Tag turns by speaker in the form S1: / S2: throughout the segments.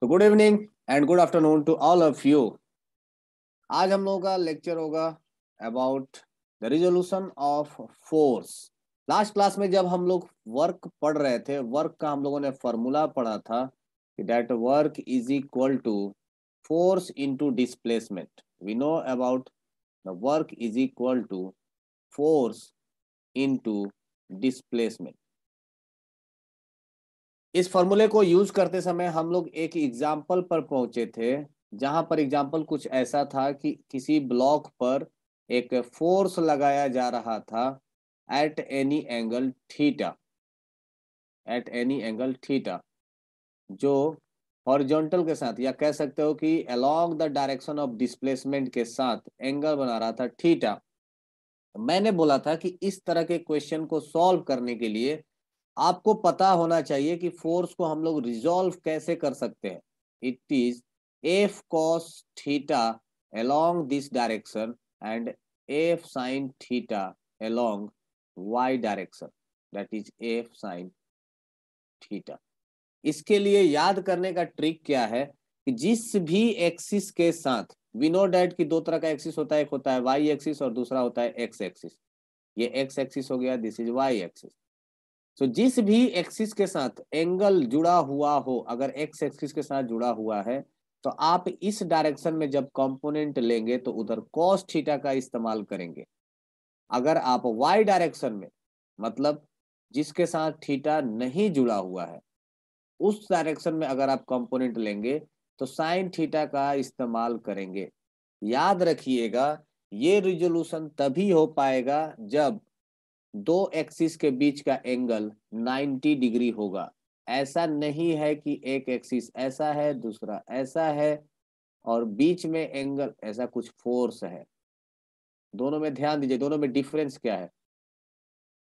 S1: तो good evening and good afternoon to all of you
S2: आज हम लोगों का लेक्चर होगा about the resolution of force last class में जब हम लोग वर्क पढ़ रहे थे वर्क का हम लोगों ने फॉर्मूला पढ़ा था कि that work is equal to force into displacement we know about the work is equal to force into displacement इस फॉर्मूले को यूज करते समय हम लोग एक एग्जाम्पल पर पहुंचे थे जहां पर एग्जाम्पल कुछ ऐसा था कि किसी ब्लॉक पर एक फोर्स लगाया जा रहा था at any angle theta at any angle theta जो हॉरिजॉन्टल के साथ या कह सकते हो कि along the direction of displacement के साथ एंगल बना रहा था थीटा मैंने बोला था कि इस तरह के क्वेश्चन को सॉल्व करने के लिए आपको पता होना चाहिए कि फोर्स को हम लोग रिजॉल्व कैसे कर सकते हैं it is F cos theta along this direction and F sine theta along Y direction that is F sine theta इसके लिए याद करने का ट्रिक क्या है कि जिस भी एक्सिस के साथ विनो डेट की दो तरह का एक्सिस होता है एक होता है वाई एक्सिस और दूसरा होता है एक्स एक्सिस ये एक्स एक्सिस हो गया दिस इज वाई एक्सिस तो जिस भी एक्सिस के साथ एंगल जुड़ा हुआ हो अगर एक्स एक्सिस के साथ जुड़ा हुआ है तो आप इस डायरेक्शन में जब कंपोनेंट लेंगे तो उधर कॉस थीटा का इस्तेमाल करेंगे अगर आप वाई डायरेक्शन में मतलब जिसके साथ थीटा नहीं जुड़ा हुआ है उस डायरेक्शन में अगर आप कंपोनेंट लेंगे तो साइन थीटा का इस्तेमाल करेंगे याद रखिएगा ये रिजोल्यूशन तभी हो पाएगा जब दो एक्सिस के बीच का एंगल 90 डिग्री होगा ऐसा नहीं है कि एक एक्सिस ऐसा है दूसरा ऐसा है और बीच में एंगल ऐसा कुछ फोर्स है दोनों में ध्यान दीजिए दोनों में डिफरेंस क्या है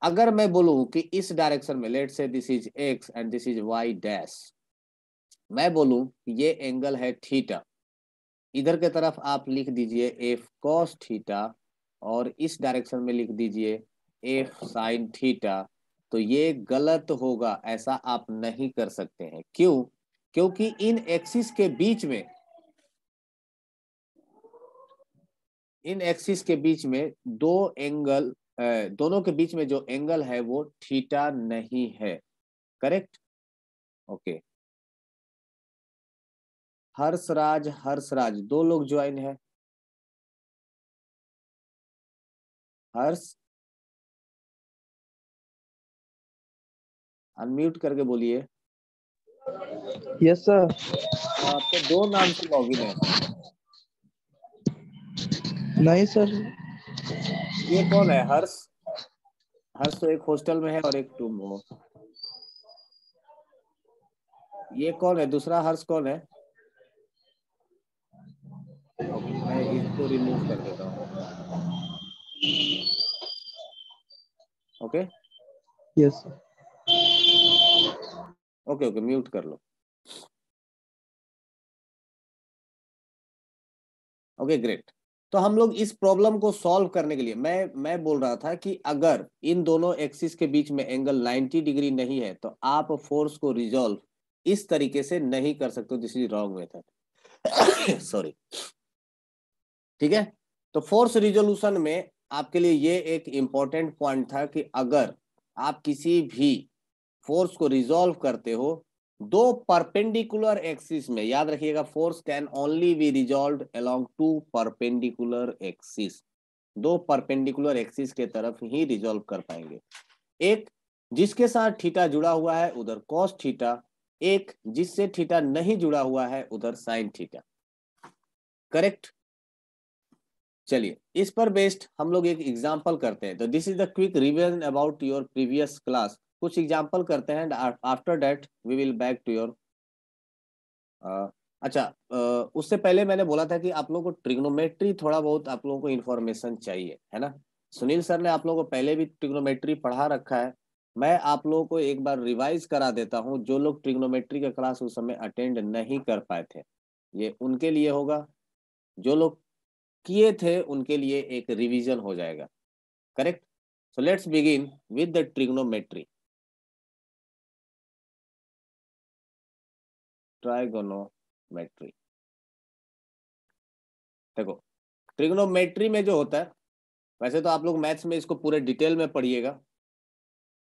S2: अगर मैं बोलूं कि इस डायरेक्शन में let say this is X and this is Y dash मैं बोलूं ये एंगल है थीटा इधर के तरफ आप लिख दीजिए एफ कॉस थीटा और इस डायरेक्शन में लिख दीजिए एफ साइन थीटा तो ये गलत होगा ऐसा आप नहीं कर सकते हैं क्यों क्योंकि इन एक्सिस के बीच में इन एक्सिस के बीच में दो एंगल दोनों के बीच में जो एंगल है वो थीटा नहीं है करेक्ट ओके हर्षराज हर्षराज दो लोग
S1: ज्वाइन है हर्ष अनम्यूट करके बोलिए यस
S2: सर आपके दो नाम से लॉगिन है नहीं सर ये कौन है हर्ष हर्ष तो एक हॉस्टल में है और एक टूम हो ये कौन है दूसरा हर्ष कौन है मैं इसको रिमूव कर देता हूँ
S1: okay yes sir okay okay mute कर लो
S2: ओके ग्रेट तो हम लोग इस प्रॉब्लम को सॉल्व करने के लिए मैं मैं बोल रहा था कि अगर इन दोनों एक्सिस के बीच में एंगल 90 डिग्री नहीं है तो आप फोर्स को रिजोल्व इस तरीके से नहीं कर सकते this is wrong method sorry ठीक है तो फोर्स रिजोल्यूशन में आपके लिए ये एक इंपॉर्टेंट पॉइंट था कि अगर आप किसी भी फोर्स को रिजॉल्व करते हो दो परपेंडिकुलर एक्सिस में याद रखिएगा force can only be resolved along two perpendicular axis दो परपेंडिकुलर एक्सिस के तरफ ही रिजोल्व कर पाएंगे एक जिसके साथ ठीटा जुड़ा हुआ है उधर कॉस ठीटा एक जिससे ठीटा नहीं जुड़ा हुआ है उधर साइन ठीटा करेक्ट चलिए इस पर बेस्ड हम लोग एक एग्जांपल करते हैं तो this is the quick revision about your previous class कुछ एग्जाम्पल करते हैं after that we will back to your अच्छा uh, उससे पहले मैंने बोला था कि आप लोगों को ट्रिग्नोमेट्री थोड़ा बहुत आप लोगों को इन्फॉर्मेशन चाहिए है ना सुनील सर ने आप लोगों को पहले भी ट्रिग्नोमेट्री पढ़ा रखा है मैं आप लोगों को एक बार रिवाइज करा देता हूँ जो लोग ट्रिग्नोमेट्री का क्लास उस समय अटेंड नहीं कर पाए थे ये उनके लिए होगा जो लोग किए थे उनके लिए एक रिविजन हो जाएगा correct
S1: so let's begin with the trigonometry trigonometry
S2: देखो ट्रिग्नोमेट्री में जो होता है वैसे तो आप लोग मैथ्स में इसको पूरे डिटेल में पढ़िएगा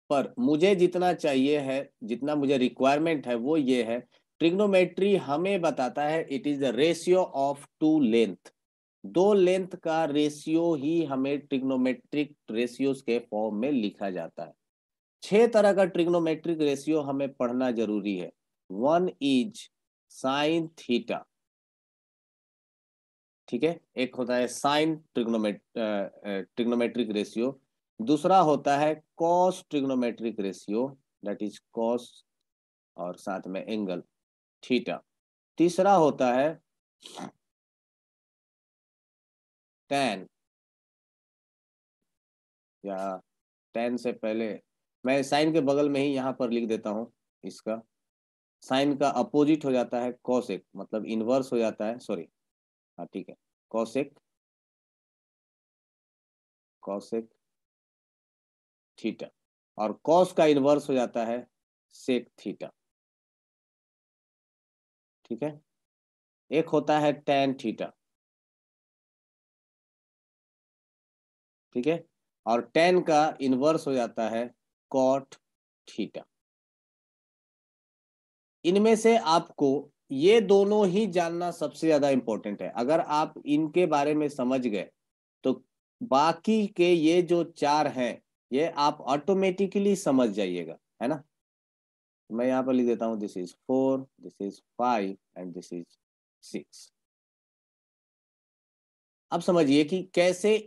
S2: पर मुझे जितना चाहिए है जितना मुझे रिक्वायरमेंट है वो ये है ट्रिग्नोमेट्री हमें बताता है it is the ratio of two length दो लेंथ का रेशियो ही हमें ट्रिग्नोमेट्रिक रेशियो के फॉर्म में लिखा जाता है छह तरह का ट्रिग्नोमेट्रिक रेशियो हमें पढ़ना जरूरी है वन इज साइन थीटा ठीक है एक होता है साइन ट्रिग्नोमेट ट्रिग्नोमेट्रिक रेशियो दूसरा होता है cos trigonometric ratio that is cos और साथ में एंगल थीटा तीसरा होता है
S1: टेन या
S2: टेन से पहले मैं साइन के बगल में ही यहां पर लिख देता हूं इसका साइन का अपोजिट हो जाता है कौशिक मतलब इनवर्स हो जाता है सॉरी हाँ
S1: ठीक है कौशिक कौशिक थीटा और कॉस का इनवर्स हो जाता है सेक थीटा ठीक है एक होता है टेन थीटा ठीक है और टेन
S2: का इनवर्स हो जाता है कॉट थीटा इनमें से आपको ये दोनों ही जानना सबसे ज्यादा इंपॉर्टेंट है अगर आप इनके बारे में समझ गए तो बाकी के ये जो चार हैं ये आप ऑटोमेटिकली समझ जाइएगा है ना मैं यहाँ पर लिख देता हूं this is four this is five and this is six अब समझिए कि कैसे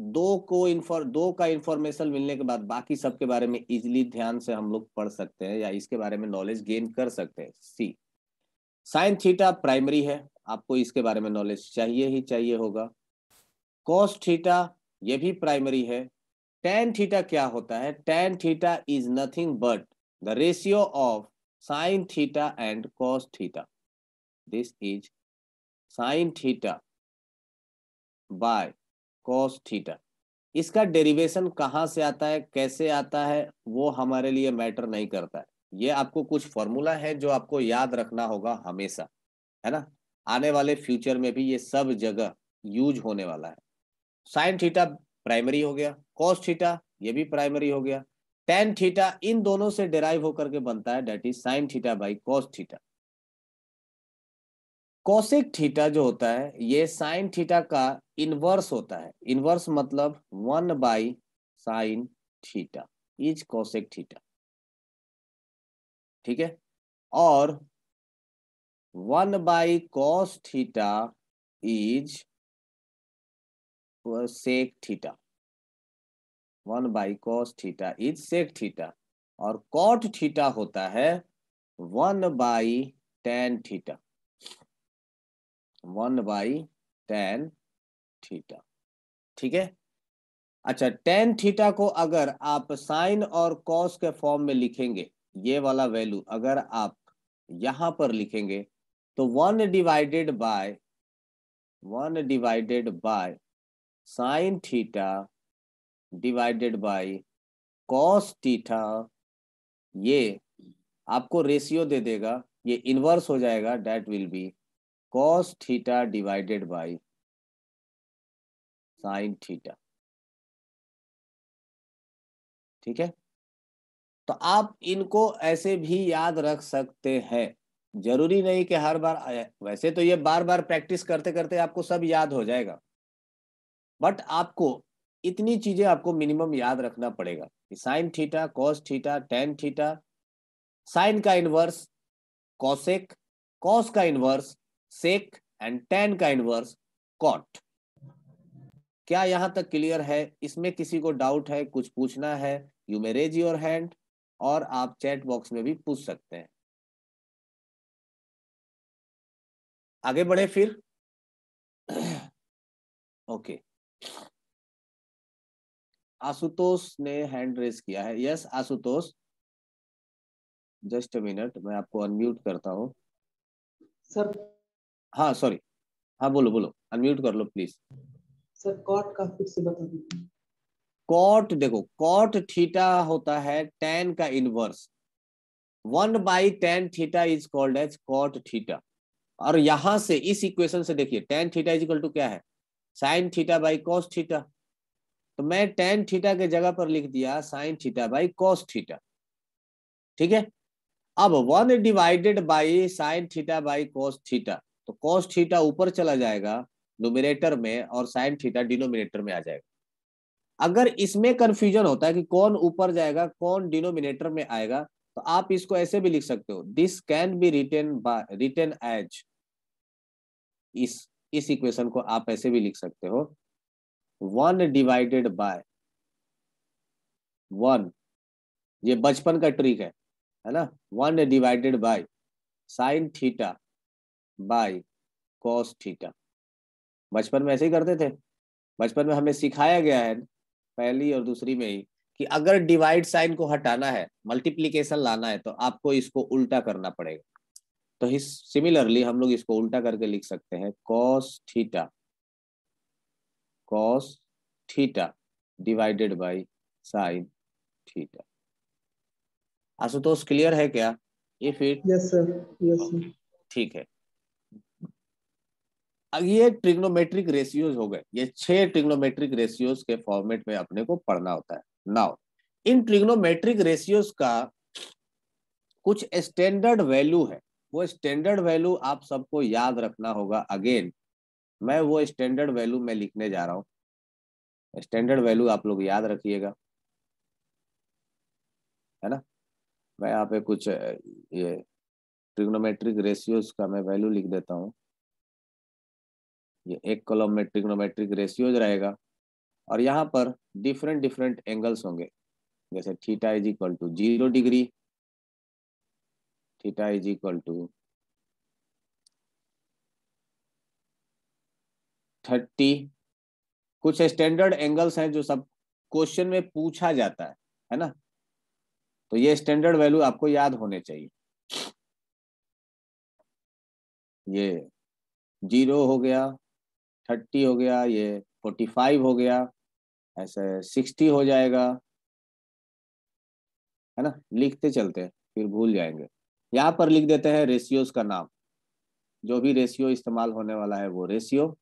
S2: दो को इन्फॉर दो का इंफॉर्मेशन मिलने के बाद बाकी सब के बारे में इजिली ध्यान से हम लोग पढ़ सकते हैं या इसके बारे में नॉलेज गेन कर सकते हैं सी साइन थीटा प्राइमरी है आपको इसके बारे में नॉलेज चाहिए ही चाहिए होगा कॉस थीटा ये भी प्राइमरी है टेन थीटा क्या होता है tan theta is nothing but the ratio of sine theta and cos theta this is sine theta by cos theta इसका डेरिवेशन कहाँ से आता है कैसे आता है वो हमारे लिए मैटर नहीं करता है ये आपको कुछ फॉर्मूला है जो आपको याद रखना होगा हमेशा है ना आने वाले फ्यूचर में भी ये सब जगह यूज होने वाला है साइन थीटा प्राइमरी हो गया कॉस थीटा ये भी प्राइमरी हो गया टेन थीटा इन दोनों से डेराइव होकर के बनता है that is sine theta by cos theta cosec theta जो होता है ये साइन थीटा का इनवर्स होता है इनवर्स मतलब one by sine theta is cosec theta ठीक है
S1: और one by cos theta is sec theta one by
S2: cos theta is sec theta और कॉट थीटा होता है one by tan theta one by tan theta ठीक है अच्छा tan theta को अगर आप साइन और कॉस के फॉर्म में लिखेंगे ये वाला वैल्यू अगर आप यहां पर लिखेंगे तो one divided by one divided by sine theta divided by cos theta ये आपको रेशियो दे देगा ये इन्वर्स हो जाएगा that will be cos theta divided by
S1: sin theta
S2: ठीक है तो आप इनको ऐसे भी याद रख सकते हैं जरूरी नहीं कि हर बार वैसे तो ये बार बार प्रैक्टिस करते करते आपको सब याद हो जाएगा बट आपको इतनी चीजें आपको मिनिमम याद रखना पड़ेगा कि sine theta cos theta tan theta sine का इनवर्स कॉसेक कॉस का इनवर्स सेक एंड टेन का इनवर्स cot क्या यहां तक क्लियर है इसमें किसी को डाउट है कुछ पूछना है you may raise your hand और आप चैट बॉक्स में भी पूछ सकते हैं
S1: आगे बढ़े फिर ओके okay. आशुतोष
S2: ने हैंड रेस किया है यस आशुतोष जस्ट मिनट मैं आपको अनम्यूट करता हूं सर हाँ सॉरी हाँ बोलो बोलो अनम्यूट कर लो प्लीज
S1: सर कॉट का फिर से बता दीजिए
S2: कॉट देखो कॉट थीटा होता है टेन का inverse one by tan theta is called as cot theta और यहां से इस इक्वेशन से देखिए टेन थीटा इजिकल टू क्या है sine theta by cos theta तो मैं टेन थीटा के जगह पर लिख दिया sine theta by cos theta ठीक है अब one divided by sine theta by cos theta तो कॉस थीटा ऊपर चला जाएगा नोमिनेटर में और साइन थीटा डिनोमिनेटर में आ जाएगा अगर इसमें कंफ्यूजन होता है कि कौन ऊपर जाएगा कौन डिनोमिनेटर में आएगा तो आप इसको ऐसे भी लिख सकते हो this can be written written as इस इस इक्वेशन को आप ऐसे भी लिख सकते हो वन डिवाइडेड बाय वन ये बचपन का ट्रिक है है ना one divided by sine theta by cos theta बचपन में ऐसे ही करते थे बचपन में हमें सिखाया गया है पहली और दूसरी में ही कि अगर डिवाइड साइन को हटाना है मल्टीप्लीकेशन लाना है तो आपको इसको उल्टा करना पड़ेगा तो सिमिलरली हम लोग इसको उल्टा करके लिख सकते हैं cos theta cos theta divided by sine theta Ashutosh clear है क्या if it yes sir yes ठीक है ये ट्रिग्नोमेट्रिक रेशियोज हो गए ये छह ट्रिग्नोमेट्रिक रेशियोज के फॉर्मेट में अपने को पढ़ना होता है नाउ इन ट्रिग्नोमेट्रिक रेशियोज का कुछ स्टैंडर्ड वैल्यू है वो स्टैंडर्ड वैल्यू आप सबको याद रखना होगा अगेन मैं वो स्टैंडर्ड वैल्यू मैं लिखने जा रहा हूं स्टैंडर्ड वैल्यू आप लोग याद रखिएगा है ना मैं यहाँ पे कुछ ये ट्रिग्नोमेट्रिक रेशियोज का मैं वैल्यू लिख देता हूँ ये एक कॉलम में ट्रिग्नोमेट्रिक रेशियोज रहेगा और यहाँ पर डिफरेंट डिफरेंट एंगल्स होंगे जैसे theta is equal to zero degree theta is equal to thirty कुछ स्टैंडर्ड एंगल्स हैं जो सब क्वेश्चन में पूछा जाता है है ना तो ये स्टैंडर्ड वैल्यू आपको याद होने चाहिए ये जीरो हो गया थर्टी हो गया ये फोर्टी फाइव हो गया ऐसे सिक्सटी हो जाएगा है ना लिखते चलते हैं फिर भूल जाएंगे यहाँ पर लिख देते हैं रेशियोज का नाम जो भी रेशियो इस्तेमाल होने वाला है वो रेशियो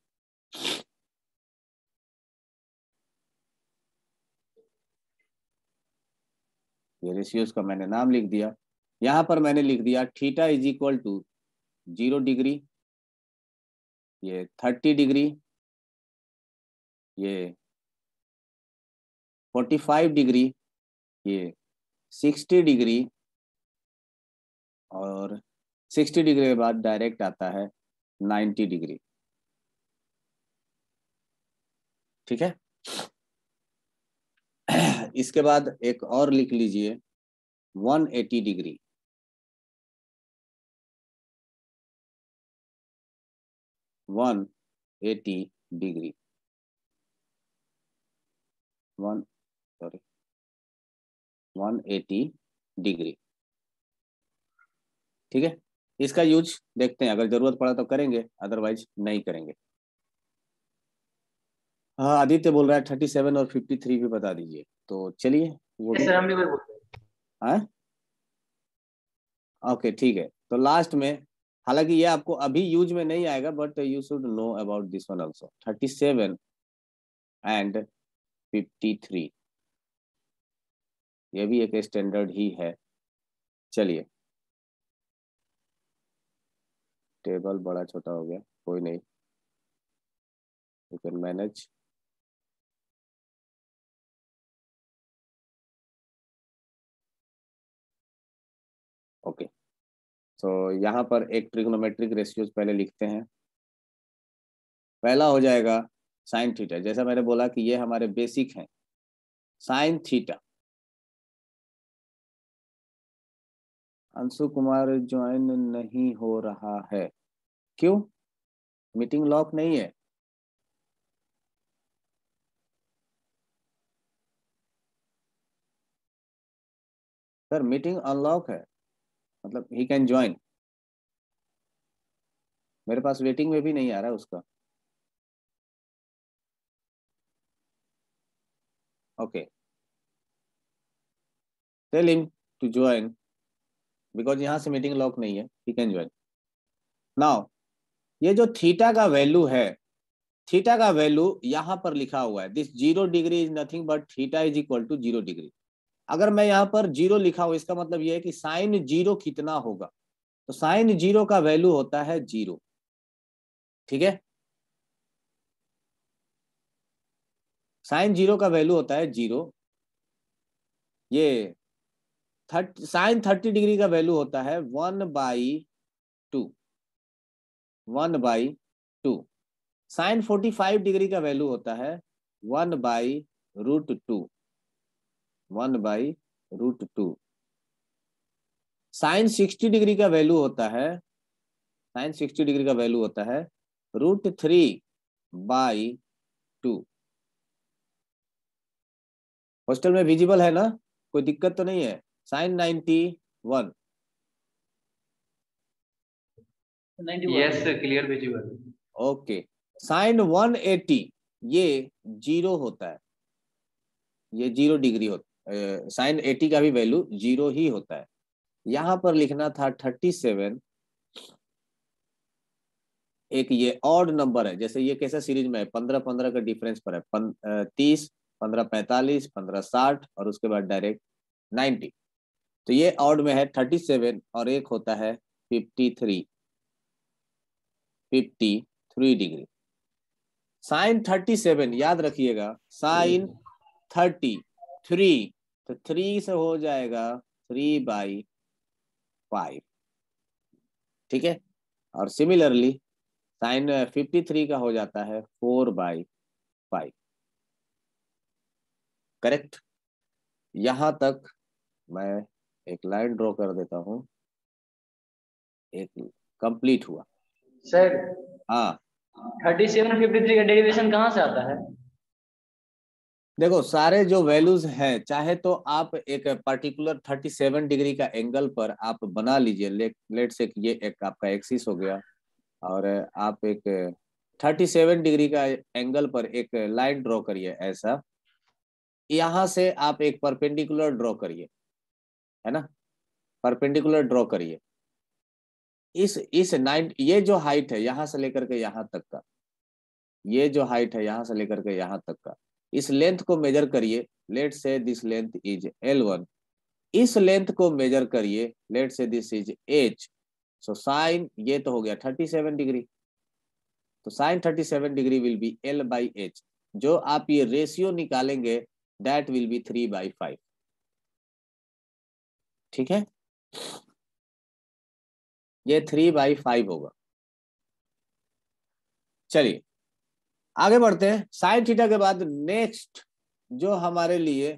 S2: ये रेशियोज का मैंने नाम लिख दिया यहां पर मैंने लिख दिया theta is equal to zero degree ये थर्टी डिग्री
S1: ये फोर्टी फाइव डिग्री
S2: ये सिक्सटी डिग्री और सिक्सटी डिग्री के बाद डायरेक्ट आता है नाइन्टी डिग्री ठीक है इसके बाद एक और लिख लीजिए one eighty degree
S1: 180 degree one sorry
S2: 180 degree ठीक है इसका यूज देखते हैं अगर जरूरत पड़ा तो करेंगे अदरवाइज नहीं करेंगे हाँ आदित्य बोल रहा है थर्टी सेवन और फिफ्टी थ्री भी बता दीजिए तो चलिए वो भी
S1: ओके
S2: हाँ? ठीक है तो लास्ट में हालांकि ये आपको अभी यूज में नहीं आएगा but you should know about this one also thirty seven and fifty three ये भी एक स्टैंडर्ड ही है चलिए टेबल बड़ा छोटा हो गया कोई नहीं
S1: you can manage okay okay.
S2: तो यहाँ पर एक ट्रिग्नोमेट्रिक रेशियोज पहले लिखते हैं पहला हो जाएगा साइन थीटा जैसा मैंने बोला कि ये हमारे बेसिक हैं sine theta
S1: Anshu Kumar join
S2: नहीं हो रहा है क्यों मीटिंग लॉक नहीं है सर मीटिंग अनलॉक है मतलब ही कैन ज्वाइन मेरे पास वेटिंग में भी नहीं आ रहा उसका okay tell him to join because यहां से मीटिंग लॉक नहीं है ही कैन ज्वाइन नाउ ये जो थीटा का वैल्यू है थीटा का वैल्यू यहां पर लिखा हुआ है this zero degree is nothing but theta is equal to zero degree अगर मैं यहाँ पर जीरो लिखा हूं इसका मतलब यह है कि साइन जीरो कितना होगा तो साइन जीरो का वैल्यू होता है जीरो ठीक है साइन जीरो का वैल्यू होता है जीरो ये थर्ट साइन थर्टी डिग्री का वैल्यू होता है one by two one by two sine forty five degree का वैल्यू होता है one by root two one by root two sine sixty degree का वैल्यू होता है साइन सिक्सटी डिग्री का वैल्यू होता है root three by two hostel में विजिबल है ना कोई दिक्कत तो नहीं है sine ninety one
S1: yes clear visible
S2: okay sine one eighty ये जीरो होता है ये जीरो डिग्री होता है साइन एटी का भी वैल्यू जीरो ही होता है यहां पर लिखना था थर्टी सेवन एक ये ऑड नंबर है जैसे ये कैसे सीरीज में है पंद्रह पंद्रह का डिफरेंस पर है पन, तीस पंद्रह पैंतालीस पंद्रह साठ और उसके बाद डायरेक्ट नाइन्टी तो ये ऑड में है थर्टी सेवन और एक होता है fifty three fifty three degree sine thirty seven याद रखिएगा साइन थर्टी हम्म। थ्री तो थ्री से हो जाएगा थ्री बाई फाइव ठीक है और सिमिलरली साइन फिफ्टी थ्री का हो जाता है फोर बाई फाइव करेक्ट यहां तक मैं एक लाइन ड्रॉ कर देता हूं एक कंप्लीट हुआ सर हाँ
S1: थर्टी सेवन फिफ्टी थ्री का डेरिवेशन कहाँ से आता है
S2: देखो सारे जो वैल्यूज हैं चाहे तो आप एक पर्टिकुलर 37 डिग्री का एंगल पर आप बना लीजिए लेट लेट से ये एक आपका एक्सिस हो गया और आप एक 37 डिग्री का एंगल पर एक लाइन ड्रॉ करिए ऐसा यहां से आप एक परपेंडिकुलर ड्रॉ करिए है ना परपेंडिकुलर ड्रॉ करिए इस इस नाइन ये जो हाइट है यहां से लेकर के यहां तक का ये जो हाइट है यहां से लेकर के यहां तक का इस लेंथ को मेजर करिए let say this length is L one इस लेंथ को मेजर करिए let say this is H so sine ये तो हो गया थर्टी सेवन डिग्री तो sine thirty seven degree will be L by H जो आप ये रेशियो निकालेंगे that will be three by five ठीक है ये थ्री बाई फाइव होगा चलिए आगे बढ़ते हैं साइन थीटा के बाद नेक्स्ट जो हमारे लिए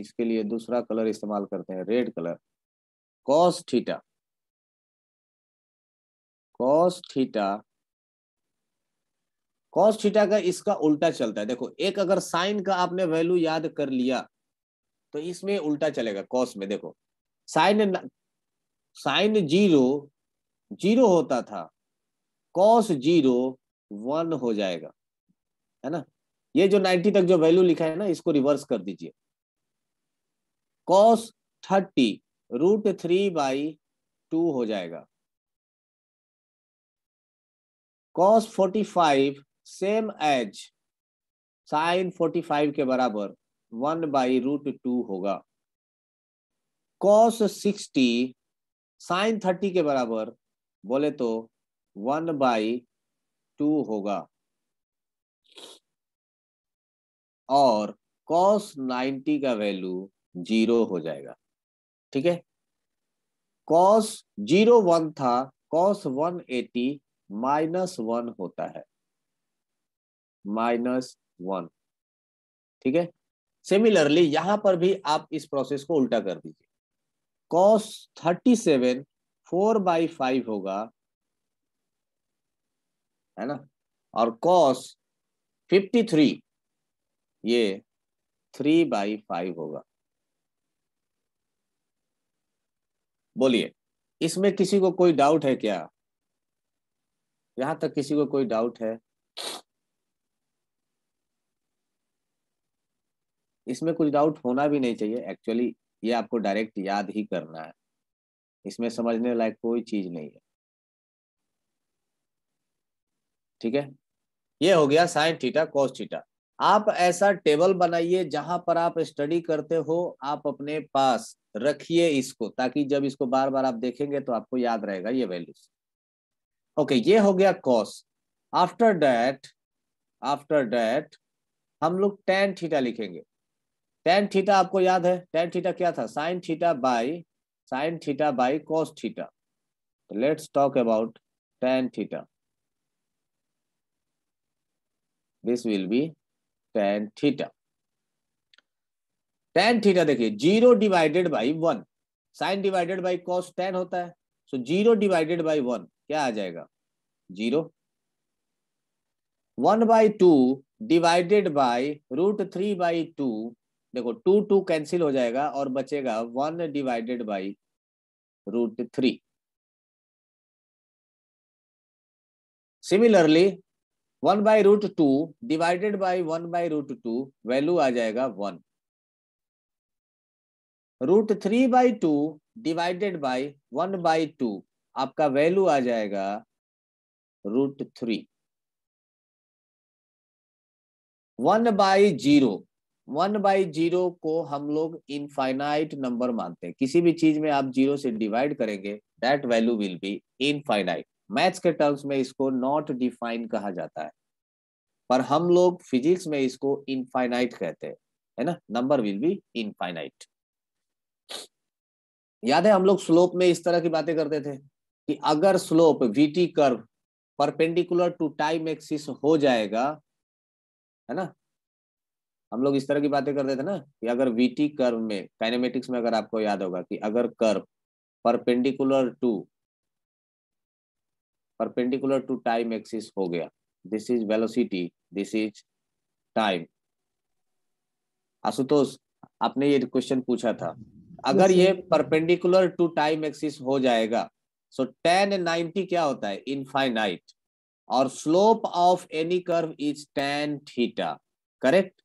S2: इसके लिए दूसरा कलर इस्तेमाल करते हैं red colour cos theta cos theta cos theta का इसका उल्टा चलता है देखो एक अगर साइन का आपने वैल्यू याद कर लिया तो इसमें उल्टा चलेगा कॉस में देखो साइन साइन जीरो जीरो होता था कॉस जीरो वन हो जाएगा है ना ये जो नाइन्टी तक जो वैल्यू लिखा है ना इसको रिवर्स कर दीजिए cos thirty root three by two हो जाएगा cos forty five same as sine forty five के बराबर वन बाई रूट टू होगा कॉस सिक्सटी साइन थर्टी के बराबर बोले तो वन बाई टू होगा और कॉस नाइन्टी का वैल्यू जीरो हो जाएगा ठीक है कॉस जीरो वन था कॉस एटी माइनस वन होता है माइनस वन ठीक है सिमिलरली यहां पर भी आप इस प्रोसेस को उल्टा कर दीजिए cos thirty seven four by five होगा है ना और कॉस 53 ये थ्री बाई फाइव होगा बोलिए इसमें किसी को कोई डाउट है क्या यहां तक किसी को कोई डाउट है इसमें कुछ डाउट होना भी नहीं चाहिए एक्चुअली ये आपको डायरेक्ट याद ही करना है इसमें समझने लायक कोई चीज नहीं है ठीक है ये हो गया साइन थीटा कॉस थीटा आप ऐसा टेबल बनाइए जहां पर आप स्टडी करते हो आप अपने पास रखिए इसको ताकि जब इसको बार बार आप देखेंगे तो आपको याद रहेगा ये वैल्यूज ओके ये हो गया cos after that after that हम लोग टेन थीटा लिखेंगे टेन थीटा आपको याद है टेन थीटा क्या था sine theta by sine theta by cos theta let's talk about tan theta this will be tan theta tan theta देखिए zero divided by one sine divided by cos tan होता है so zero divided by one क्या आ जाएगा zero one by two divided by root three by two देखो two two cancel हो जाएगा और बचेगा one divided by root three
S1: similarly one by root
S2: two divided by one by root two value आ जाएगा one root three by two divided by one by two आपका value आ जाएगा root three one by zero one by zero को हम लोग infinite number मानते हैं किसी भी चीज में आप जीरो से डिवाइड करेंगे that value will be infinite maths के टर्म्स में इसको नॉट डिफाइन कहा जाता है पर हम लोग फिजिक्स में इसको इनफाइनाइट कहते हैं है ना नंबर विल बी इनफाइनाइट याद है हम लोग स्लोप में इस तरह की बातें करते थे कि अगर slope VT curve perpendicular to time axis हो जाएगा है ना हम लोग इस तरह की बातें करते थे ना कि अगर वीटी कर्व में काइनेमेटिक्स में अगर आपको याद होगा कि अगर curve perpendicular to perpendicular to time axis हो गया this is velocity this is time Ashutosh आपने ये क्वेश्चन पूछा था अगर ये परपेंडिकुलर टू टाइम एक्सिस हो जाएगा सो टेन नाइनटी क्या होता है इनफाइनाइट और slope of any curve is tan theta correct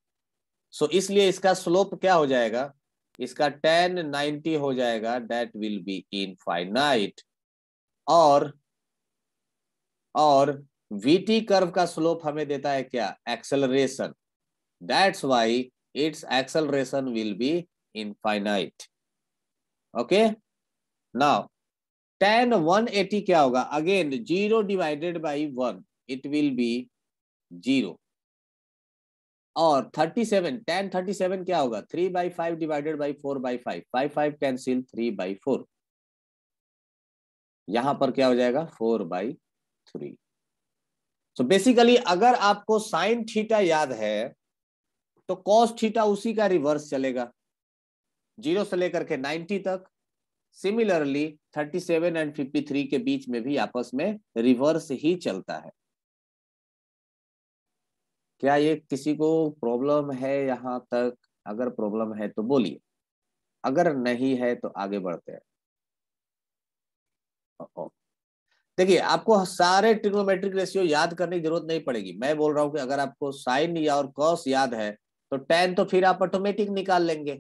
S2: so इसलिए इसका स्लोप क्या हो जाएगा इसका टेन नाइनटी हो जाएगा दैट विल बी इनफाइनाइट और और VT कर्व का स्लोप हमें देता है क्या acceleration that's why its acceleration will be infinite okay now tan one eighty क्या होगा again zero divided by one it will be zero और thirty seven tan thirty seven क्या होगा three by five divided by four by five five five cancel three by four यहां पर क्या हो जाएगा four by three so basically अगर आपको साइन थीटा याद है तो कॉस थीटा उसी का रिवर्स चलेगा जीरो से लेकर के नाइनटी तक similarly thirty seven and fifty three के बीच में भी आपस में रिवर्स ही चलता है क्या ये किसी को प्रॉब्लम है यहां तक अगर प्रॉब्लम है तो बोलिए अगर नहीं है तो आगे बढ़ते हैं ओके देखिए आपको सारे ट्रिग्नोमेट्रिक रेशियो याद करने की जरूरत नहीं पड़ेगी मैं बोल रहा हूँ कि अगर आपको साइन या और कॉस याद है तो टेन तो फिर आप ऑटोमेटिक निकाल लेंगे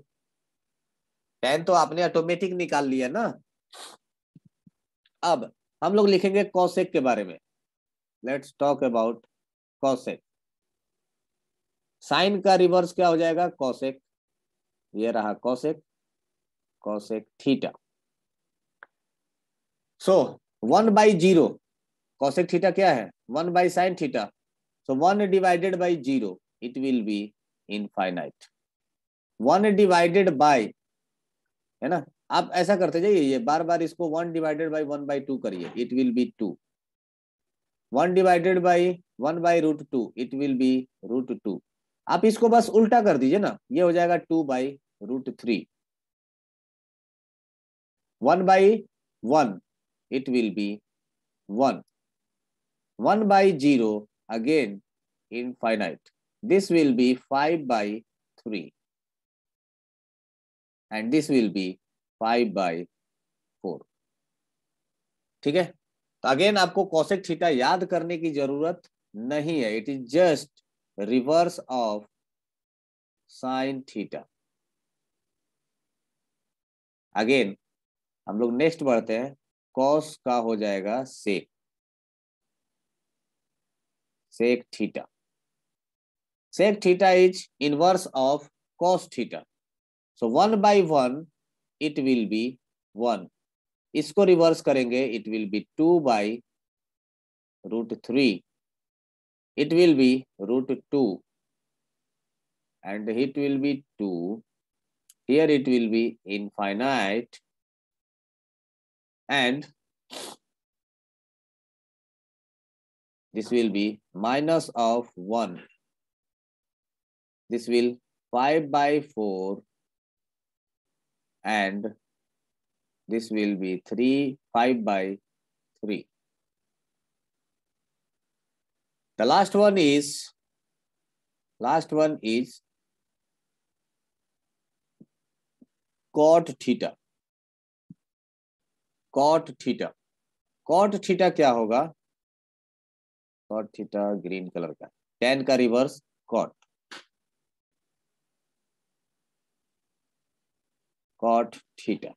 S2: टेन तो आपने ऑटोमेटिक निकाल लिया ना अब हम लोग लिखेंगे कौशेक के बारे में let's talk about cosec sine का रिवर्स क्या हो जाएगा कौशेक ये रहा cosec cosec theta so so, one by zero cosec theta क्या है one by sine theta so one divided by zero it will be infinite one divided by है ना आप ऐसा करते जाइए ये बार बार इसको one divided by one by two करिए it will be two one divided by one by root two it will be root two आप इसको बस उल्टा कर दीजिए ना ये हो जाएगा two by root three one by one it will be 1. 1 by 0, again infinite. This will be 5 by 3. And this will be 5 by 4. ठीक है तो अगेन आपको कॉसेक थीटा याद करने की जरूरत नहीं है it is just reverse of sine theta again हम लोग नेक्स्ट बढ़ते हैं कॉस का हो जाएगा sec sec theta sec theta is inverse of cos theta so one by one it will be one इसको रिवर्स करेंगे it will be two by root three it will be root two and it will be two here it will be infinite and
S1: this will be minus of
S2: 1. This will 5 by 4 and this will be 3, 5 by 3. The last one is, last one is cot theta. Cot theta cot theta क्या होगा cot theta green colour का tan का reverse cot cot theta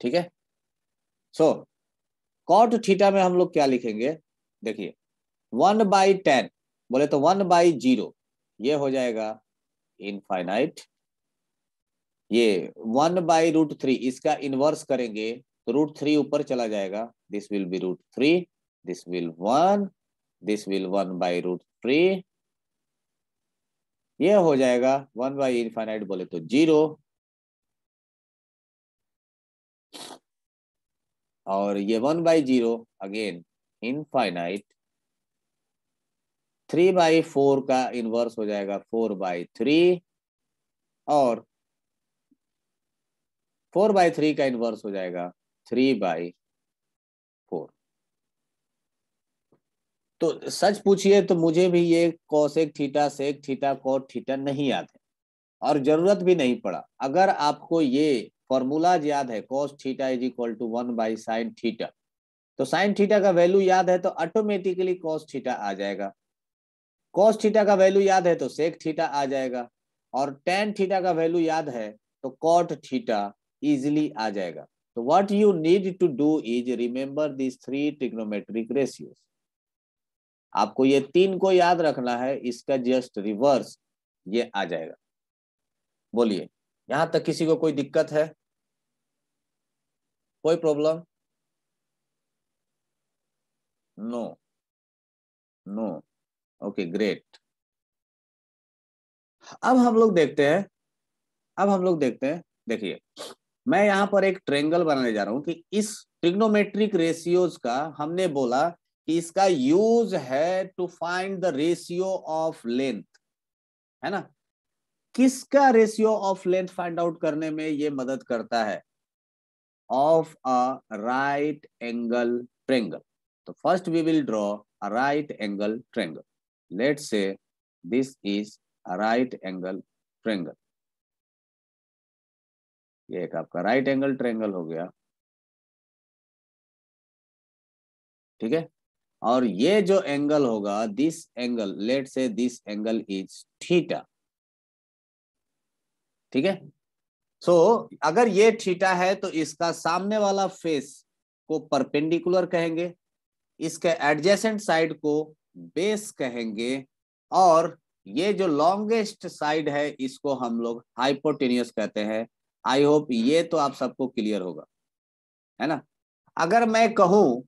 S2: ठीक है सो cot theta में हम लोग क्या लिखेंगे देखिए वन बाई टेन बोले तो वन बाई जीरो ये हो जाएगा इनफाइनाइट ये वन बाई रूट थ्री इसका इनवर्स करेंगे तो रूट थ्री ऊपर चला जाएगा this will be root three this will one this will one by root three ये हो जाएगा वन बाई इनफाइनाइट बोले तो जीरो और ये one by zero again infinite three by four का इनवर्स हो जाएगा फोर बाई थ्री और फोर बाई थ्री का इनवर्स हो जाएगा थ्री बाई फोर तो सच पूछिए तो मुझे भी ये कौशेक थीटा सेक थीटा को थीटा नहीं याद है और जरूरत भी नहीं पड़ा अगर आपको ये फॉर्मूलाज याद है cos theta is equal to one by sine theta तो साइन थीटा का वैल्यू याद है तो ऑटोमेटिकली कॉस थीटा आ जाएगा कॉस थीटा का वैल्यू याद है तो सेक थीटा आ जाएगा और टेन थीटा का वैल्यू याद है तो कॉट थीटा इजिली आ जाएगा तो what you need to do is remember this three trigonometric ratio आपको ये तीन को याद रखना है इसका जस्ट रिवर्स ये आ जाएगा बोलिए यहां तक किसी को कोई दिक्कत है कोई problem no no okay great अब हम लोग देखते हैं अब हम लोग देखते हैं देखिए मैं यहाँ पर एक ट्रेंगल बनाने जा रहा हूँ कि इस ट्रिग्नोमेट्रिक रेशियोज का हमने बोला कि इसका यूज है to find the ratio of length है ना किसका ratio of length find out करने में ये मदद करता है of a right angle triangle तो first we will draw a right angle triangle let say this is a right angle triangle
S1: ये एक आपका राइट एंगल ट्रेंगल हो गया ठीक है और ये जो एंगल होगा
S2: this angle let say this angle is theta ठीक है सो so, अगर ये थीटा है तो इसका सामने वाला फेस को परपेंडिकुलर कहेंगे इसके एडजेसेंट साइड को बेस कहेंगे और ये जो लॉन्गेस्ट साइड है इसको हम लोग हाइपोटेनियस कहते हैं आई होप ये तो आप सबको क्लियर होगा है ना अगर मैं कहूं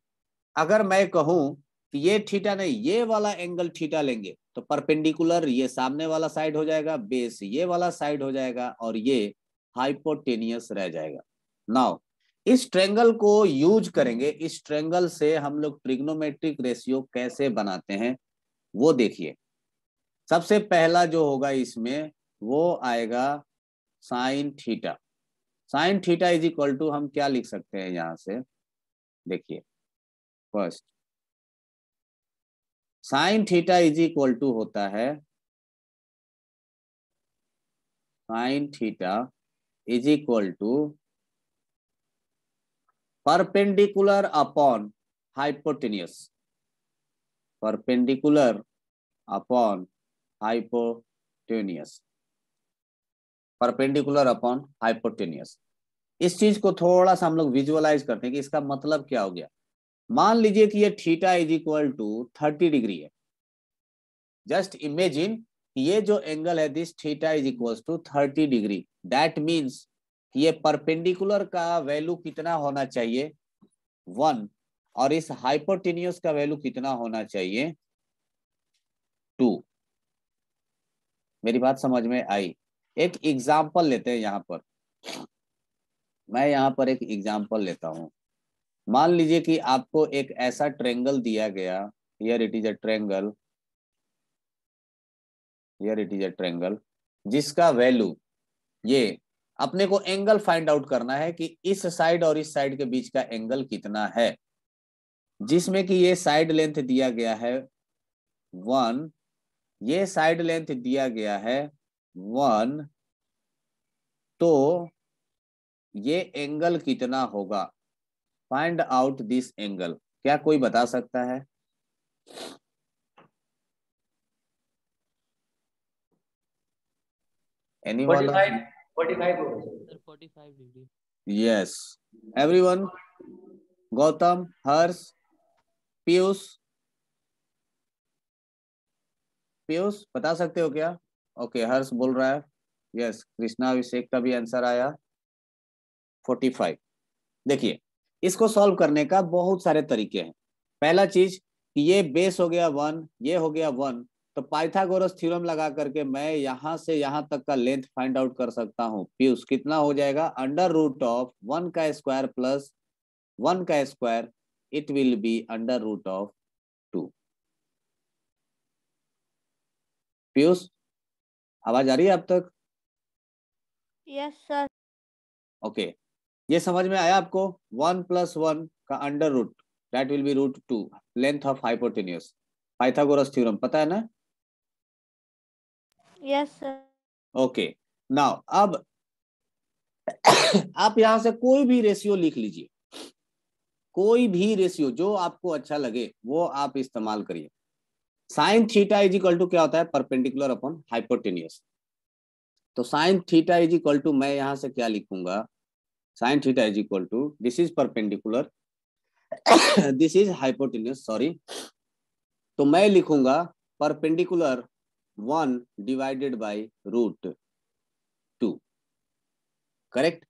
S2: अगर मैं कहूं कि ये थीटा नहीं ये वाला एंगल थीटा लेंगे तो परपेंडिकुलर ये सामने वाला साइड हो जाएगा बेस ये वाला साइड हो जाएगा और ये हाइपोटेनियस रह जाएगा नाउ इस ट्रेंगल को यूज करेंगे इस ट्रेंगल से हम लोग ट्रिग्नोमेट्रिक रेशियो कैसे बनाते हैं वो देखिए सबसे पहला जो होगा इसमें वो आएगा sine theta sine theta is equal to हम क्या लिख सकते हैं यहां से देखिए first sine theta is equal to होता है sine theta is equal to perpendicular upon hypotenuse perpendicular upon hypotenuse perpendicular upon hypotenuse इस चीज को थोड़ा सा हम लोग विजुअलाइज करते हैं कि इसका मतलब क्या हो गया मान लीजिए कि ये theta is equal to thirty degree है जस्ट इमेजिन ये जो एंगल है this theta is equal to thirty degree that means ये परपेंडिकुलर का वैल्यू कितना होना चाहिए वन और इस हाइपोटेनियस का वैल्यू कितना होना चाहिए टू मेरी बात समझ में आई एक एग्जाम्पल लेते हैं यहाँ पर मैं यहाँ पर एक एग्जाम्पल लेता हूँ मान लीजिए कि आपको एक ऐसा ट्रेंगल दिया गया here it is a triangle here it is a triangle जिसका वैल्यू ये अपने को एंगल फाइंड आउट करना है कि इस साइड और इस साइड के बीच का एंगल कितना है जिसमें कि ये साइड लेंथ दिया गया है वन ये साइड लेंथ दिया गया है वन तो ये एंगल कितना होगा फाइंड आउट दिस एंगल क्या कोई बता सकता है
S1: forty
S2: five yes everyone Gautam Harsh Piyush Piyush बता सकते हो क्या ओके हर्ष बोल रहा है यस कृष्णा अभिषेक का भी आंसर आया फोर्टी फाइव देखिए इसको सॉल्व करने का बहुत सारे तरीके हैं पहला चीज ये बेस हो गया वन ये हो गया वन तो पाइथागोरस थ्योरम लगा करके मैं यहां से यहां तक का लेंथ फाइंड आउट कर सकता हूं पीयूष कितना हो जाएगा अंडर रूट ऑफ वन का स्क्वायर प्लस वन का square it will be under root of two Piyush आवाज आ रही है अब तक यस सर ओके ये समझ में आया आपको वन प्लस वन का under root that will be root two length of hypotenuse Pythagoras theorem पता है ना यस सर ओके नाउ अब आप यहां से कोई भी रेशियो लिख लीजिए कोई भी रेशियो जो आपको अच्छा लगे वो आप इस्तेमाल करिए sine theta is equal to क्या होता है परपेंडिकुलर अपॉन हाइपोटेनियस तो sine theta is equal to मैं यहां से क्या लिखूंगा sine theta is equal to this is perpendicular this is hypotenuse sorry तो मैं लिखूंगा perpendicular one divided by root two correct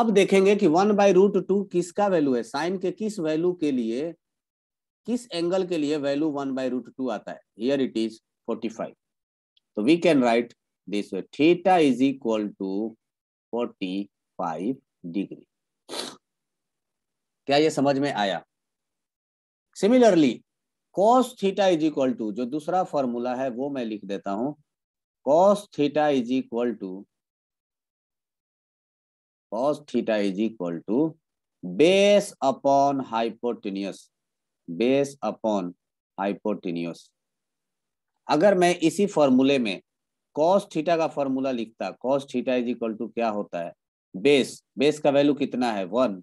S2: अब देखेंगे कि वन बाय रूट टू किसका वैल्यू है साइन के किस वैल्यू के लिए किस एंगल के लिए value one by root two आता है here it is forty five तो we can write this way theta is equal to forty five degree क्या ये समझ में आया similarly cos theta is equal to जो दूसरा फॉर्मूला है वो मैं लिख देता हूं cos theta is equal to cos theta is equal to base upon hypotenuse base upon hypotenuse अगर मैं इसी फॉर्मूले में कॉस थीटा का फॉर्मूला लिखता cos theta is equal to क्या होता है बेस बेस का वैल्यू कितना है वन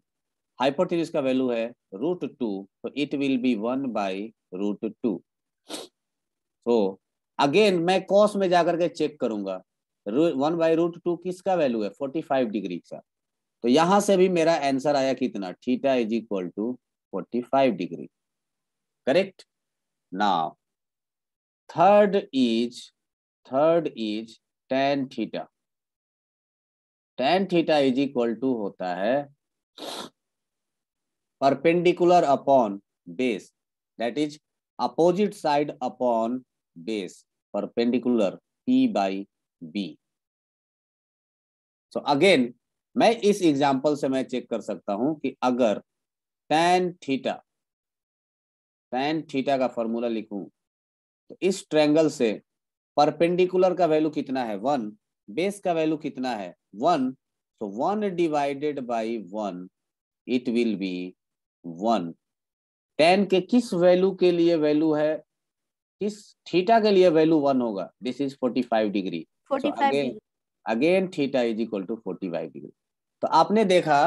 S2: हाइपोटेन्यूस का वैल्यू है रूट टू तो it will be one by root two तो अगेन मैं कॉस में जाकर के चेक करूंगा वन बाई रूट टू किसका वैल्यू है फोर्टी फाइव डिग्री का तो यहां से भी मेरा आंसर आया कितना theta is equal to forty five degree correct now third is third is tan theta tan theta is equal to होता है perpendicular upon base that is opposite side upon base perpendicular p by b so again मैं इस example से मैं check कर सकता हूं कि अगर tan थीटा टेन थीटा का फॉर्मूला लिखूं तो इस ट्रैंगल से परपेंडिकुलर का वैल्यू कितना है वन बेस का वैल्यू कितना है वन तो one divided by one it will be one tan के किस वैल्यू के लिए वैल्यू है किस थीटा के लिए वैल्यू वन होगा this is forty five degree again again theta is equal to forty five degree तो आपने देखा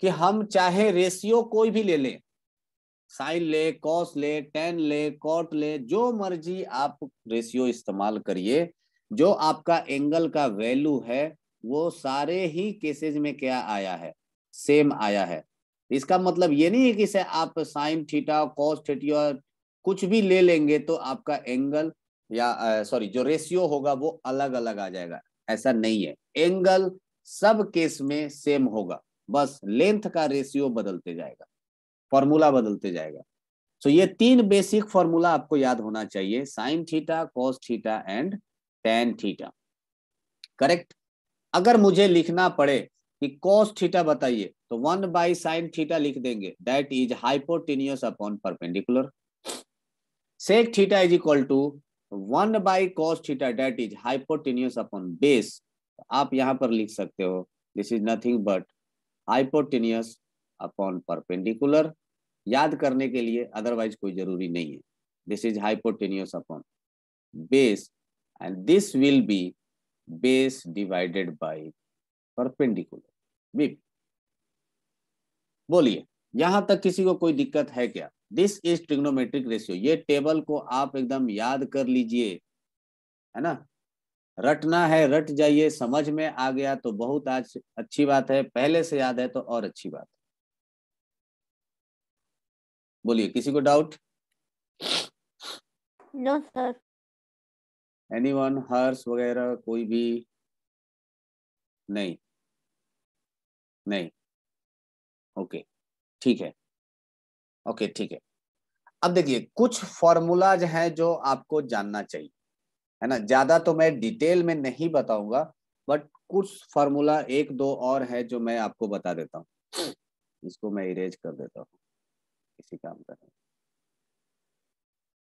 S2: कि हम चाहे रेशियो कोई भी ले लें साइन ले कॉस ले टेन ले कॉट ले जो मर्जी आप रेशियो इस्तेमाल करिए जो आपका एंगल का वैल्यू है वो सारे ही केसेज में क्या आया है सेम आया है इसका मतलब ये नहीं है कि से आप साइन थीटा कॉस थीटा कुछ भी ले लेंगे तो आपका एंगल या सॉरी जो रेशियो होगा वो अलग अलग आ जाएगा ऐसा नहीं है एंगल सब केस में सेम होगा बस लेंथ का रेशियो बदलते जाएगा फॉर्मूला बदलते जाएगा सो so, ये तीन बेसिक फॉर्मूला आपको याद होना चाहिए sine theta cos theta and tan theta correct अगर मुझे लिखना पड़े कि कॉस थीटा बताइए तो वन बाई साइन थीटा लिख देंगे that is hypotenuse upon perpendicular sec theta is equal to one by cos theta that is hypotenuse upon base आप यहां पर लिख सकते हो this is nothing but hypotenuse upon perpendicular याद करने के लिए अदरवाइज कोई जरूरी नहीं है this is hypotenuse upon base and this will be base divided by perpendicular बी बोलिए यहां तक किसी को कोई दिक्कत है क्या दिस इज ट्रिग्नोमेट्रिक रेशियो ये टेबल को आप एकदम याद कर लीजिए है ना रटना है रट जाइए समझ में आ गया तो बहुत आज अच्छी बात है पहले से याद है तो और अच्छी बात है बोलिए किसी को doubt
S1: no sir anyone Harsh वगैरह कोई भी नहीं नहीं ओके ठीक है
S2: ओके ठीक है अब देखिए कुछ फॉर्मूलाज हैं जो आपको जानना चाहिए है ना ज्यादा तो मैं डिटेल में नहीं बताऊंगा बट कुछ फॉर्मूला एक दो और है जो मैं आपको बता देता हूं इसको मैं इरेज कर देता हूं किसी काम का नहीं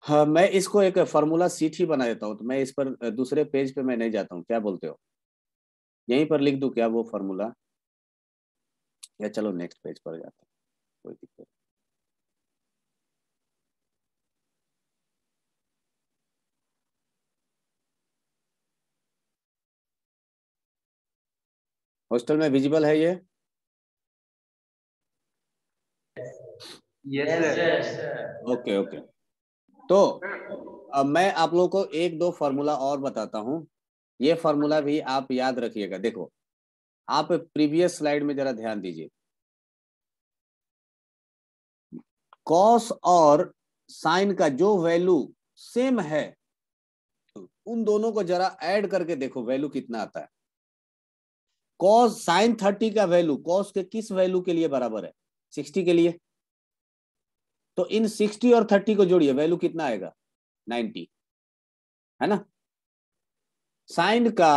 S2: हाँ मैं इसको एक फॉर्मूला सीट ही बना देता हूँ तो मैं इस पर दूसरे पेज पे मैं नहीं जाता हूँ क्या बोलते हो यहीं पर लिख दू क्या वो फॉर्मूला या चलो नेक्स्ट पेज पर जाते कोई दिक्कत हॉस्टल में विजिबल है ये ओके ओके तो अब मैं आप लोगों को एक दो फॉर्मूला और बताता हूँ ये फॉर्मूला भी आप याद रखिएगा देखो आप प्रीवियस स्लाइड में जरा ध्यान दीजिए कॉस और साइन का जो वैल्यू सेम है उन दोनों को जरा ऐड करके देखो वैल्यू कितना आता है कॉस साइन थर्टी का वैल्यू कॉस के किस वैल्यू के लिए बराबर है सिक्सटी के लिए तो इन सिक्सटी और थर्टी को जोड़िए वैल्यू कितना आएगा नाइन्टी है ना साइन का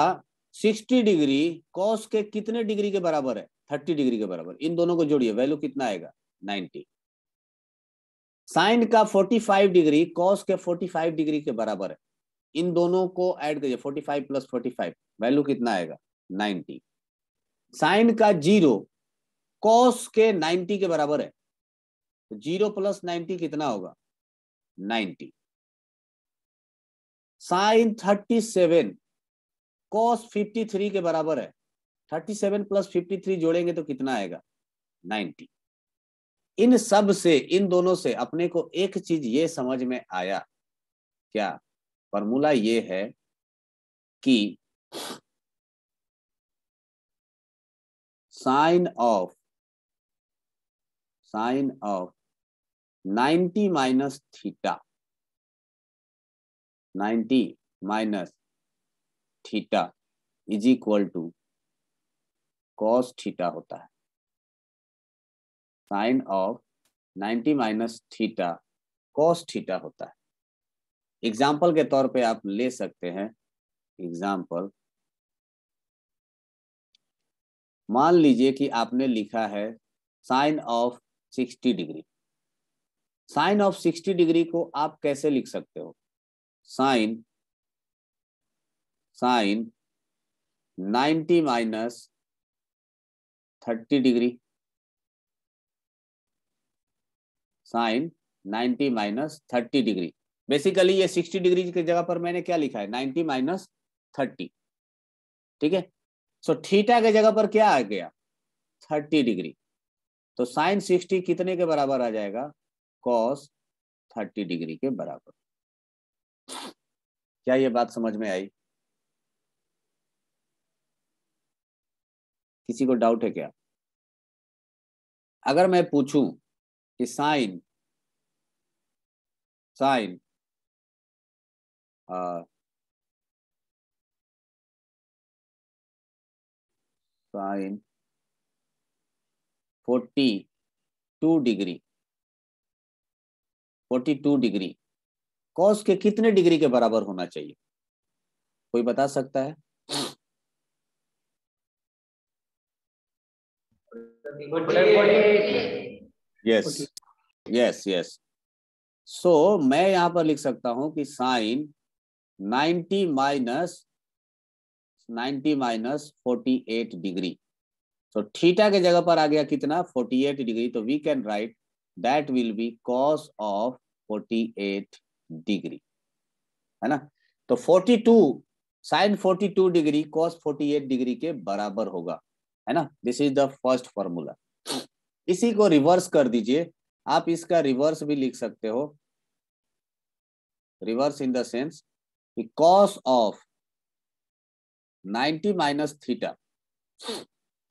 S2: सिक्सटी डिग्री कॉस के कितने डिग्री के बराबर है थर्टी डिग्री के बराबर इन दोनों को जोड़िए वैल्यू कितना आएगा नाइन्टी साइन का फोर्टी फाइव डिग्री कॉस के फोर्टी फाइव डिग्री के बराबर है इन दोनों को ऐड करिए forty five plus forty five value कितना आएगा नाइनटी साइन का जीरो कॉस के नाइन्टी के बराबर है तो जीरो प्लस नाइन्टी कितना होगा ninety sine thirty seven cos fifty three के बराबर है thirty seven plus fifty three जोड़ेंगे तो कितना आएगा नाइन्टी इन सब से इन दोनों से अपने को एक चीज ये समझ में आया क्या फॉर्मूला ये है कि
S1: sine of sine of
S2: 90 minus theta 90 minus theta is equal to cos theta होता है sine of 90 minus theta cos theta होता है एग्जाम्पल के तौर पे आप ले सकते हैं एग्जाम्पल मान लीजिए कि आपने लिखा है sine of 60 degree sine of sixty degree को आप कैसे लिख सकते हो sine sine ninety minus thirty degree sine ninety minus thirty degree basically ये सिक्सटी डिग्री की जगह पर मैंने क्या लिखा है नाइन्टी माइनस थर्टी ठीक है सो थीटा के जगह पर क्या आ गया थर्टी डिग्री तो साइन सिक्सटी कितने के बराबर आ जाएगा कॉस थर्टी डिग्री के बराबर क्या ये बात समझ में आई
S1: किसी को डाउट है क्या अगर मैं पूछूं कि sine sine
S2: sine forty two degree 42 degree cos के कितने डिग्री के बराबर होना चाहिए कोई बता सकता है यस यस यस सो मैं यहां पर लिख सकता हूं कि साइन 90 माइनस 90 माइनस 48 डिग्री तो थीटा के जगह पर आ गया कितना 48 डिग्री तो we can write that will be cos of 48 degree है ना तो 42 साइन 42 डिग्री कॉस 48 डिग्री के बराबर होगा है ना this is the first formula इसी को रिवर्स कर दीजिए आप इसका रिवर्स भी लिख सकते हो रिवर्स इन द सेंस कि cos of 90 minus theta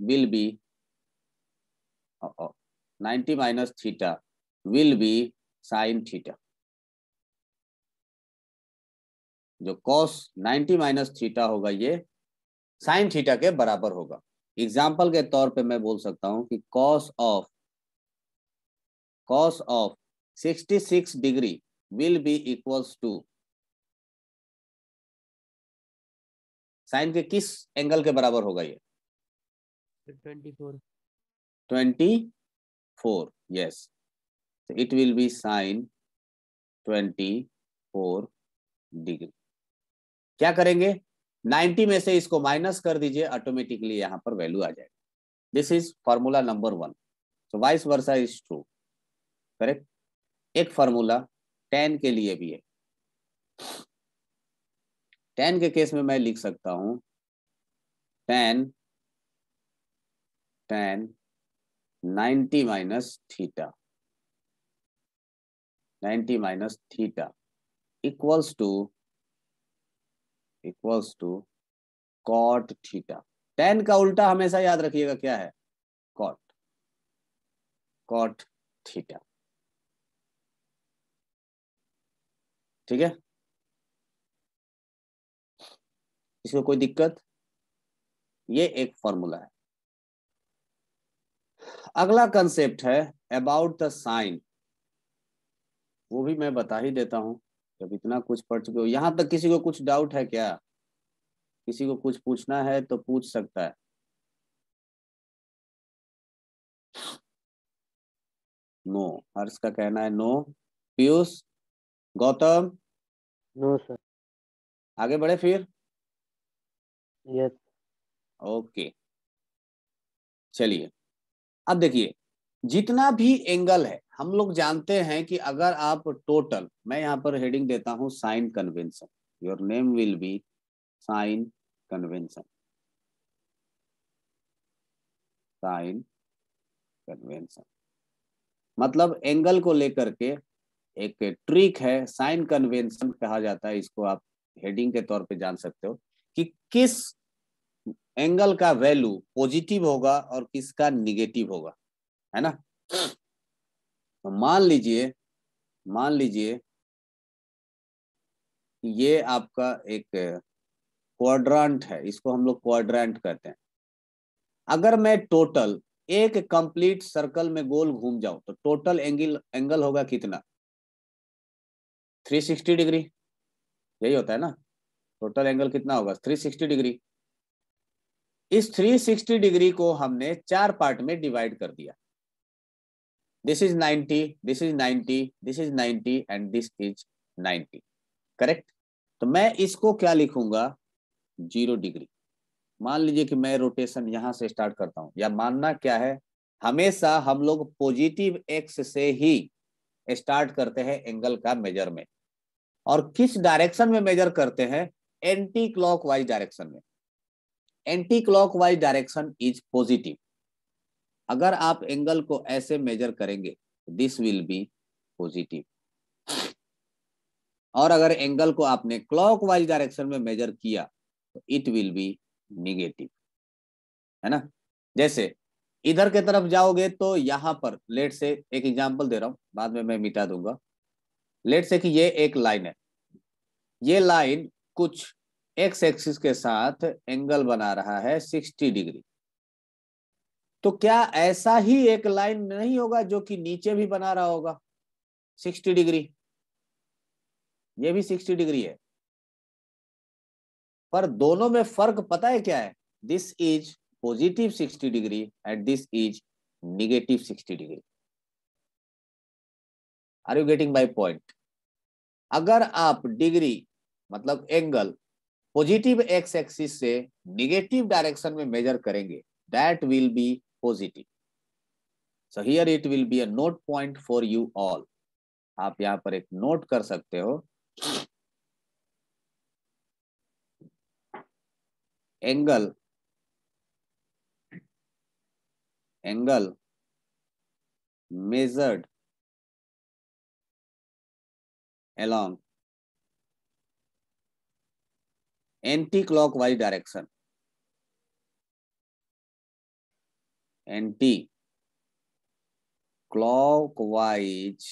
S2: will be 90 minus theta will be sine theta जो कॉस 90 माइनस थीटा होगा ये साइन थीटा के बराबर होगा एग्जाम्पल के तौर पे मैं बोल सकता हूं कि cos of cos of 66 degree will be equals to sine के किस एंगल के बराबर होगा ये
S1: 24 24 yes
S2: it will be sine 24 degree क्या करेंगे 90 में से इसको माइनस कर दीजिए ऑटोमेटिकली यहां पर वैल्यू आ जाएगा this is formula number one so vice versa is true correct एक फॉर्मूला टेन के लिए भी है टेन के केस में मैं लिख सकता हूं tan tan 90 minus theta 90 minus theta equals to equals to cot theta tan का उल्टा हमेशा याद रखिएगा क्या है कॉट कॉट थीटा ठीक है इसमें कोई दिक्कत ये एक फॉर्मूला है अगला कंसेप्ट है अबाउट द साइन वो भी मैं बता ही देता हूँ जब इतना कुछ पढ़ चुके हो यहाँ तक किसी को कुछ डाउट है क्या किसी को कुछ पूछना है तो पूछ सकता है
S1: नो no. हर्ष का कहना है no no. Piyush Gautam no no, sir
S2: आगे बढ़े फिर यस ओके चलिए अब देखिए जितना भी एंगल है हम लोग जानते हैं कि अगर आप टोटल मैं यहाँ पर हेडिंग देता हूँ sign convention your name will be sign convention sign convention मतलब एंगल को लेकर के एक ट्रिक है साइन कन्वेंशन कहा जाता है इसको आप हेडिंग के तौर पे जान सकते हो कि किस एंगल का वैल्यू पॉजिटिव होगा और किसका निगेटिव होगा है ना तो मान लीजिए मान लीजिए ये आपका एक क्वाड्रांट है इसको हम लोग क्वाड्रांट कहते हैं अगर मैं टोटल एक कंप्लीट सर्कल में गोल घूम जाऊं तो टोटल एंगल एंगल होगा कितना 360 डिग्री यही होता है ना टोटल एंगल कितना होगा 360 डिग्री इस 360 डिग्री को हमने चार पार्ट में डिवाइड कर दिया this is 90 this is 90 this is 90 and this is 90 correct तो मैं इसको क्या लिखूंगा जीरो डिग्री मान लीजिए कि मैं रोटेशन यहां से स्टार्ट करता हूं या मानना क्या है हमेशा हम लोग पॉजिटिव एक्स से ही स्टार्ट करते हैं एंगल का मेजरमेंट और किस डायरेक्शन में मेजर करते हैं एंटी क्लॉकवाइज डायरेक्शन में anti clockwise direction is positive अगर आप एंगल को ऐसे मेजर करेंगे दिस विल बी पॉजिटिव और अगर एंगल को आपने क्लॉकवाइज डायरेक्शन में मेजर किया तो इट विल बी निगेटिव है ना जैसे इधर के तरफ जाओगे तो यहां पर लेट से एक एग्जाम्पल दे रहा हूं बाद में मैं मिटा दूंगा लेट से कि ये एक लाइन है ये लाइन कुछ एक्स एक्सिस के साथ एंगल बना रहा है सिक्सटी डिग्री तो क्या ऐसा ही एक लाइन नहीं होगा जो कि नीचे भी बना रहा होगा सिक्सटी डिग्री ये भी सिक्सटी डिग्री है पर दोनों में फर्क पता है क्या है this is positive sixty degree and this is negative sixty degree are you getting my point अगर आप डिग्री मतलब एंगल पॉजिटिव एक्स एक्सिस से निगेटिव डायरेक्शन में मेजर करेंगे that will be positive. So here it will be a note point for you all. आप यहाँ पर एक नोट कर सकते हो angle angle measured along anti-clockwise direction and T. Clockwise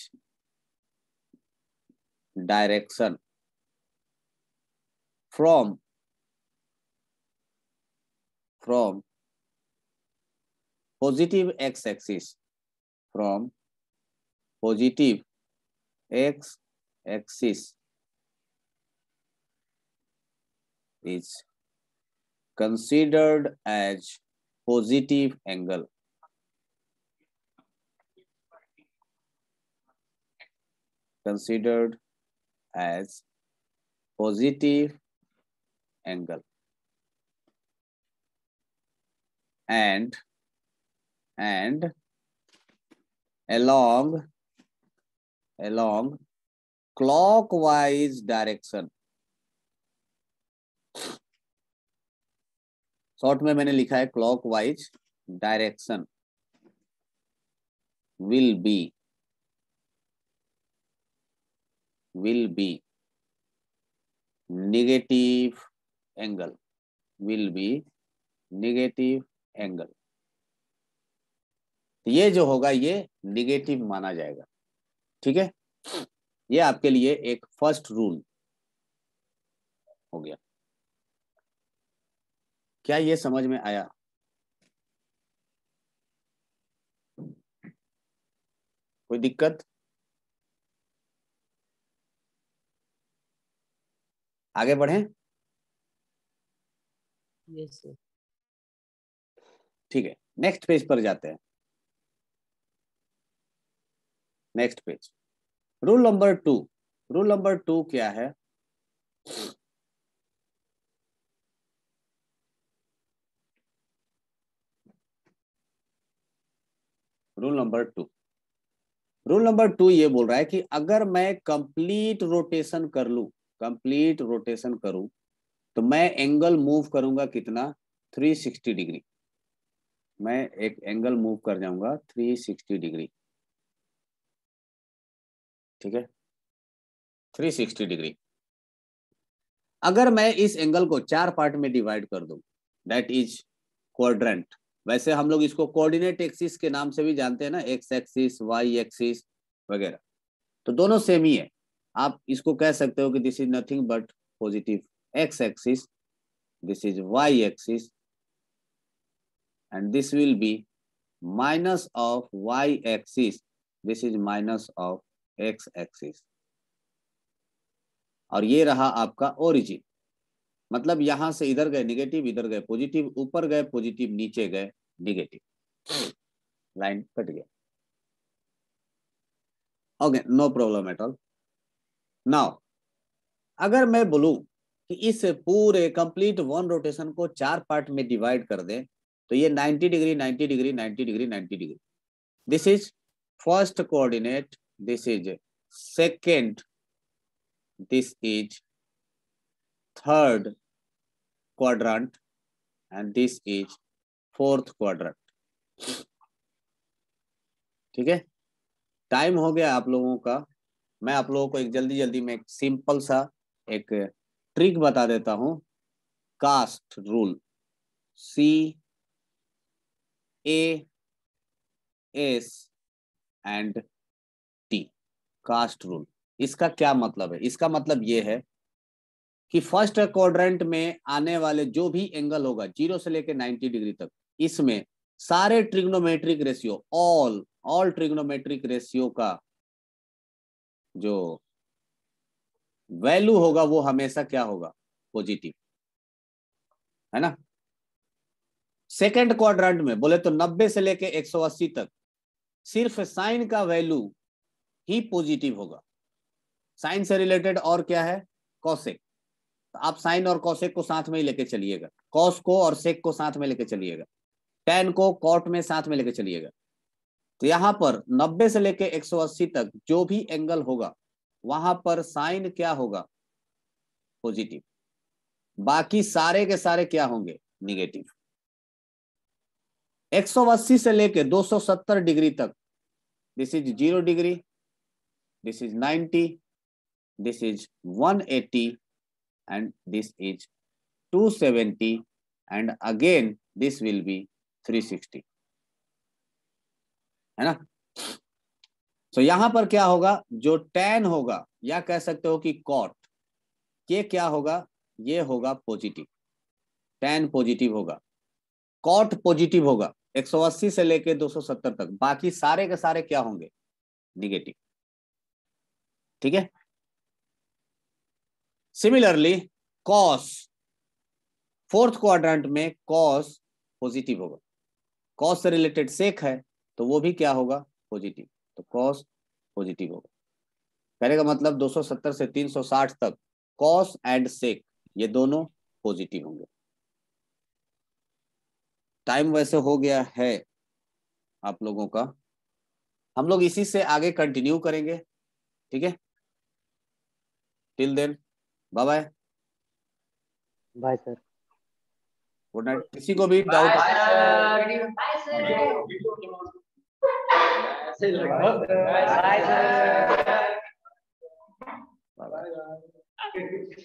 S2: direction from from positive x axis from positive x axis is considered as positive angle. Considered as positive angle. And, and along, along clockwise direction. Short में मैंने लिखा है clockwise direction will be will be negative angle will be negative angle ये जो होगा ये negative माना जाएगा ठीक है ये आपके लिए एक फर्स्ट रूल हो गया क्या ये समझ में आया कोई दिक्कत आगे बढ़े ठीक है नेक्स्ट पेज पर जाते हैं next page rule number two rule number two क्या है rule number two rule number two ये बोल रहा है कि अगर मैं कंप्लीट रोटेशन कर लू कंप्लीट रोटेशन करूं तो मैं एंगल मूव करूंगा कितना 360 डिग्री मैं एक एंगल मूव कर जाऊंगा 360 डिग्री ठीक है 360 डिग्री अगर मैं इस एंगल को चार पार्ट में डिवाइड कर दू दैट इज क्वाड्रेंट वैसे हम लोग इसको कोऑर्डिनेट एक्सिस के नाम से भी जानते हैं ना एक्स एक्सिस वाई एक्सिस वगैरह तो दोनों सेम ही है आप इसको कह सकते हो कि this is nothing but positive x axis this is y axis and this will be minus of y axis this is minus of x axis और ये रहा आपका ओरिजिन मतलब यहां से इधर गए निगेटिव इधर गए पॉजिटिव ऊपर गए पॉजिटिव नीचे गए निगेटिव लाइन कट गया okay no problem at all now अगर मैं बोलूं कि इस पूरे कंप्लीट वन रोटेशन को चार पार्ट में डिवाइड कर दें तो ये 90 degree 90 degree 90 degree 90 degree this is first coordinate this is second this is third quadrant and this is fourth quadrant ठीक है टाइम हो गया आप लोगों का मैं आप लोगों को एक जल्दी जल्दी में एक सिंपल सा एक ट्रिक बता देता हूं cast rule C S and T cast rule इसका क्या मतलब है इसका मतलब यह है कि फर्स्ट क्वाड्रेंट में आने वाले जो भी एंगल होगा जीरो से लेकर 90 डिग्री तक इसमें सारे trigonometric ratio all all trigonometric ratio का जो वैल्यू होगा वो हमेशा क्या होगा पॉजिटिव है ना सेकेंड क्वाड्रेंट में बोले तो 90 से लेके 180 तक सिर्फ साइन का वैल्यू ही पॉजिटिव होगा साइन से रिलेटेड और क्या है कौशिक तो आप साइन और कौशिक को साथ में ही लेके चलिएगा कॉस को और सेक को साथ में लेके चलिएगा पेन को कोर्ट में साथ में लेके चलिएगा तो यहां पर 90 से लेके 180 तक जो भी एंगल होगा वहां पर साइन क्या होगा पॉजिटिव बाकी सारे के सारे क्या होंगे निगेटिव 180 से लेके 270 डिग्री तक this is zero degree this is 90 this is 180 and this is 270 and again this will be three sixty है ना तो यहां पर क्या होगा जो टेन होगा या कह सकते हो कि कॉट ये क्या होगा ये होगा पॉजिटिव टेन पॉजिटिव होगा कॉट पॉजिटिव होगा 180 से लेके 270 तक बाकी सारे के सारे क्या होंगे निगेटिव ठीक है सिमिलरली कॉस फोर्थ क्वाड्रेंट में कॉस पॉजिटिव होगा कॉस से रिलेटेड सेक है तो वो भी क्या होगा पॉजिटिव तो कॉस पॉजिटिव होगा कहने का मतलब 270 से 360 तक कॉस एंड सेक ये दोनों पॉजिटिव होंगे टाइम वैसे हो गया है आप लोगों का हम लोग इसी से आगे कंटिन्यू करेंगे ठीक है till then bye bye sir good night किसी को भी डाउट
S1: बाय